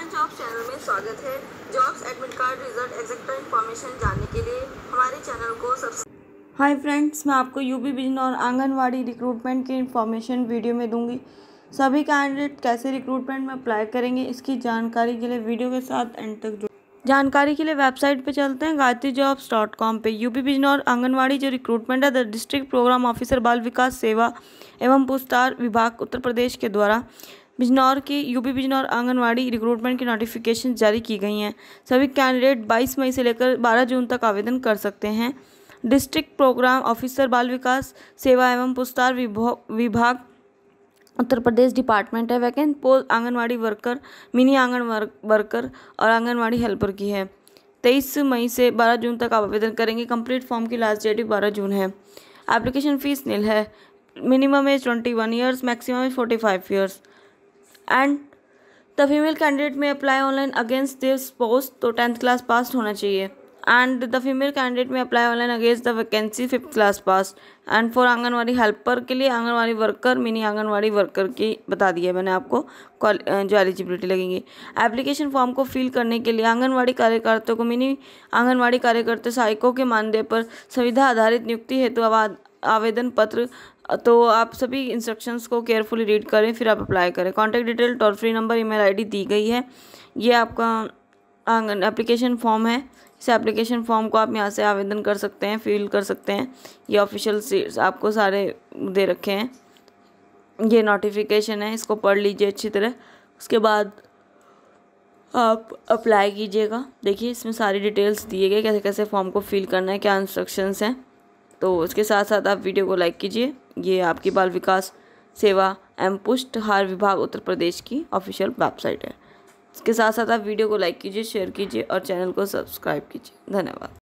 government job channel में स्वागत है jobs admit card result etcetera information जानने के लिए हमारे चैनल को सब्सक्राइब हाय फ्रेंड्स मैं आपको यूपी बिजन और आंगनवाड़ी रिक्रूटमेंट की इन्फॉर्मेशन वीडियो में दूंगी सभी कैंडिडेट कैसे रिक्रूटमेंट में अप्लाई करेंगे इसकी जानकारी के लिए वीडियो के साथ एंड तक जो जानकारी के लिए वेबसाइट पे चलते हैं गायत्री जॉब्स डॉट कॉम पर यूपी और आंगनवाड़ी जो रिक्रूटमेंट है द डिस्ट्रिक्ट प्रोग्राम ऑफिसर बाल विकास सेवा एवं पुस्तार विभाग उत्तर प्रदेश के द्वारा बिजनौर की यूपी बिजनौर आंगनवाड़ी रिक्रूटमेंट की नोटिफिकेशन जारी की गई हैं सभी कैंडिडेट 22 मई से लेकर 12 जून तक आवेदन कर सकते हैं डिस्ट्रिक्ट प्रोग्राम ऑफिसर बाल विकास सेवा एवं पुस्तार विभाग उत्तर प्रदेश डिपार्टमेंट है वैकेंट पोल आंगनवाड़ी वर्कर मिनी आंगन वर्कर और आंगनवाड़ी हेल्पर की है तेईस मई से बारह जून तक आप आवेदन करेंगे कंप्लीट फॉर्म की लास्ट डेट भी बारह जून है एप्लीकेशन फ़ीस नील है minimum age twenty one years maximum age forty five years and the female candidate may apply online against this post तो टेंथ क्लास पास होना चाहिए and the female candidate may apply online against the vacancy fifth class pass and for anganwadi helper के लिए anganwadi worker mini anganwadi worker की बता दी है मैंने आपको जो एलिजिबिलिटी लगेंगी एप्लीकेशन फॉर्म को फिल करने के लिए आंगनवाड़ी कार्यकर्ता को मिनी आंगनवाड़ी कार्यकर्ता सहायकों के मानदेय पर सुविधा आधारित नियुक्ति हेतु आवेदन पत्र तो आप सभी इंस्ट्रक्शंस को केयरफुली रीड करें फिर आप अप्लाई करें contact detail toll free number email ID दी गई है ये आपका आंगन एप्लीकेशन फॉर्म है इस एप्लीकेशन फॉर्म को आप यहाँ से आवेदन कर सकते हैं फिल कर सकते हैं ये ऑफिशियल सीट्स आपको सारे दे रखे हैं ये नोटिफिकेशन है इसको पढ़ लीजिए अच्छी तरह उसके बाद आप अप्लाई कीजिएगा देखिए इसमें सारी डिटेल्स दिए गए कैसे कैसे फॉर्म को फिल करना है क्या इंस्ट्रक्शंस हैं तो उसके साथ साथ आप वीडियो को लाइक कीजिए ये आपकी बाल विकास सेवा एम पुष्ट हार विभाग उत्तर प्रदेश की ऑफिशियल वेबसाइट है इसके साथ साथ आप वीडियो को लाइक कीजिए शेयर कीजिए और चैनल को सब्सक्राइब कीजिए धन्यवाद